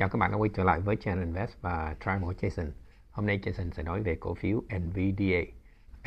Chào các bạn đã quay trở lại với Channel Invest và Trimal Jason. Hôm nay Jason sẽ nói về cổ phiếu NVDA.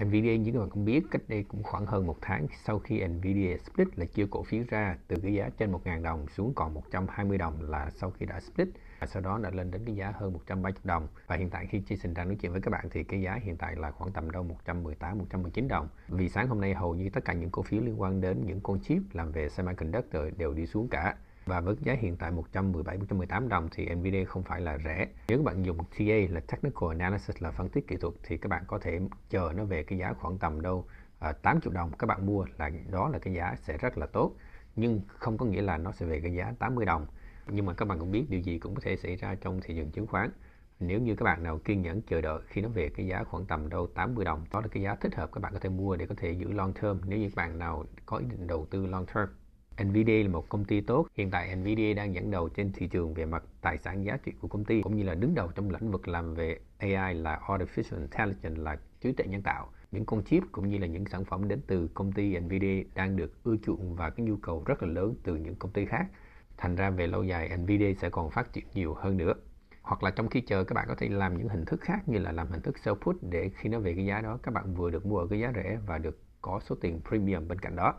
NVDA như các bạn cũng biết cách đây cũng khoảng hơn một tháng sau khi NVDA split là chia cổ phiếu ra từ cái giá trên 1.000 đồng xuống còn 120 đồng là sau khi đã split và sau đó đã lên đến cái giá hơn 130 đồng và hiện tại khi Jason đang nói chuyện với các bạn thì cái giá hiện tại là khoảng tầm đâu 118 119 đồng vì sáng hôm nay hầu như tất cả những cổ phiếu liên quan đến những con chip làm về semiconductor đều đi xuống cả và với giá hiện tại 117 118 đồng thì NVIDIA không phải là rẻ. Nếu các bạn dùng TA là Technical Analysis là phân tích kỹ thuật thì các bạn có thể chờ nó về cái giá khoảng tầm đâu à, 8 triệu đồng các bạn mua là đó là cái giá sẽ rất là tốt nhưng không có nghĩa là nó sẽ về cái giá 80 đồng. Nhưng mà các bạn cũng biết điều gì cũng có thể xảy ra trong thị trường chứng khoán. Nếu như các bạn nào kiên nhẫn chờ đợi khi nó về cái giá khoảng tầm đâu 80 đồng, đó là cái giá thích hợp các bạn có thể mua để có thể giữ long term nếu như các bạn nào có ý định đầu tư long term. NVDA là một công ty tốt. Hiện tại NVDA đang dẫn đầu trên thị trường về mặt tài sản giá trị của công ty cũng như là đứng đầu trong lĩnh vực làm về AI là Artificial Intelligence là trí tuệ nhân tạo. Những con chip cũng như là những sản phẩm đến từ công ty NVDA đang được ưa chuộng và cái nhu cầu rất là lớn từ những công ty khác. Thành ra về lâu dài NVDA sẽ còn phát triển nhiều hơn nữa. Hoặc là trong khi chờ các bạn có thể làm những hình thức khác như là làm hình thức sell put để khi nó về cái giá đó các bạn vừa được mua ở cái giá rẻ và được có số tiền premium bên cạnh đó.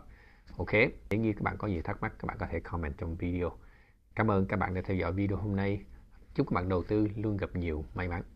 Ok, nếu như các bạn có nhiều thắc mắc các bạn có thể comment trong video. Cảm ơn các bạn đã theo dõi video hôm nay. Chúc các bạn đầu tư luôn gặp nhiều may mắn.